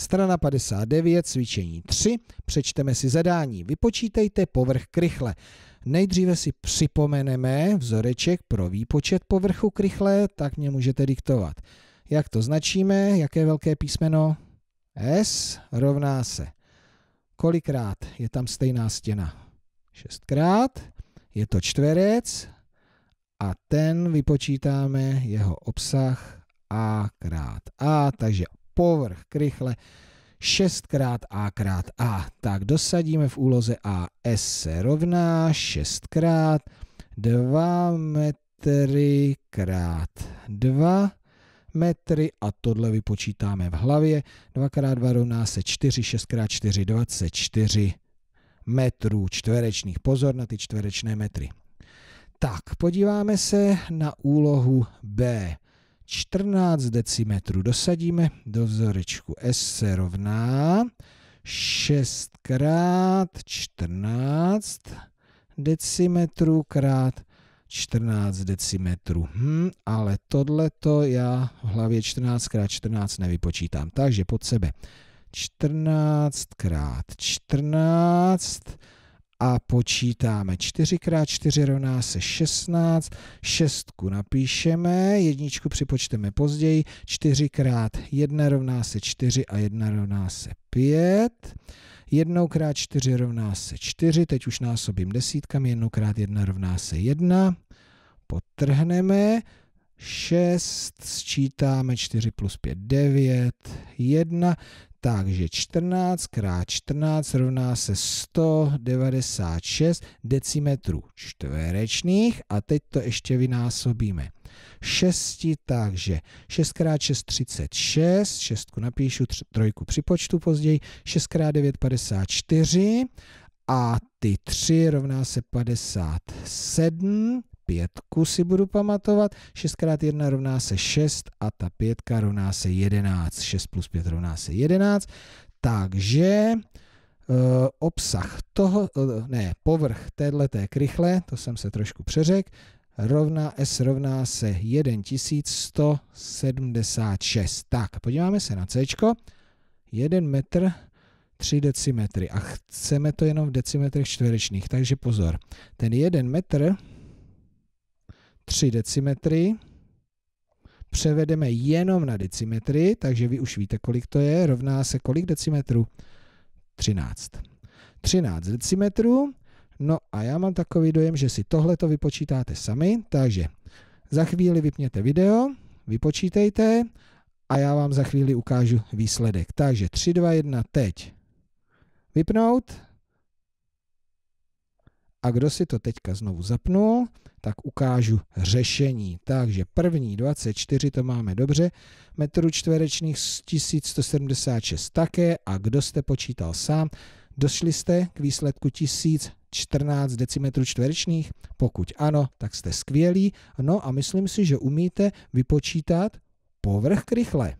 Strana 59, cvičení 3. Přečteme si zadání. Vypočítejte povrch krychle. Nejdříve si připomeneme vzoreček pro výpočet povrchu krychle, tak mě můžete diktovat. Jak to značíme? Jaké velké písmeno? S rovná se. Kolikrát je tam stejná stěna? Šestkrát. Je to čtverec a ten vypočítáme jeho obsah a krát a, takže povrch krychle 6 krát A. Tak dosadíme v úloze A. S se rovná 6x 2 metry krát 2 metry a tohle vypočítáme v hlavě. 2x2 rovná se 4, 6x4, 24 metrů čtverečných. Pozor na ty čtverečné metry. Tak, podíváme se na úlohu B. 14 decimetrů dosadíme do vzorečku. S se rovná 6 krát 14 decimetrů krát 14 decimetrů. Hm, ale tohleto já v hlavě 14 krát 14 nevypočítám. Takže pod sebe 14 krát 14 a počítáme. 4 x 4 rovná se 16, šestku napíšeme, jedničku připočteme později, 4 x 1 rovná se 4 a 1 rovná se 5. 1 x 4 rovná se 4, teď už násobím desítkami, 1 x 1 rovná se 1. Potrhneme, 6, sčítáme 4 plus 5, 9, 1, takže 14 x 14 rovná se 196 decimetrů čtverečných a teď to ještě vynásobíme 6, takže 6 x 6 36, 6 napíšu, trojku připočtu později, 6 x 9 54 a ty 3 rovná se 57 pětku si budu pamatovat. 6x1 rovná se 6 a ta pětka rovná se 11. 6 plus 5 rovná se 11. Takže eh, obsah toho, eh, ne, povrch téhleté krychle, to jsem se trošku přeřekl, rovná S rovná se 1176. Tak, podíváme se na C. 1 metr 3 decimetry a chceme to jenom v decimetrech čtverečných, takže pozor. Ten 1 metr 3 decimetry, převedeme jenom na decimetry, takže vy už víte, kolik to je, rovná se kolik decimetrů? 13. 13 decimetrů, no a já mám takový dojem, že si tohle to vypočítáte sami, takže za chvíli vypněte video, vypočítejte a já vám za chvíli ukážu výsledek. Takže 3, 2, 1, teď. Vypnout. A kdo si to teďka znovu zapnul, tak ukážu řešení. Takže první 24 to máme dobře, metrů čtverečných 1176 také a kdo jste počítal sám, došli jste k výsledku 1014 decimetrů čtverečných? Pokud ano, tak jste skvělí. No a myslím si, že umíte vypočítat povrch krychle.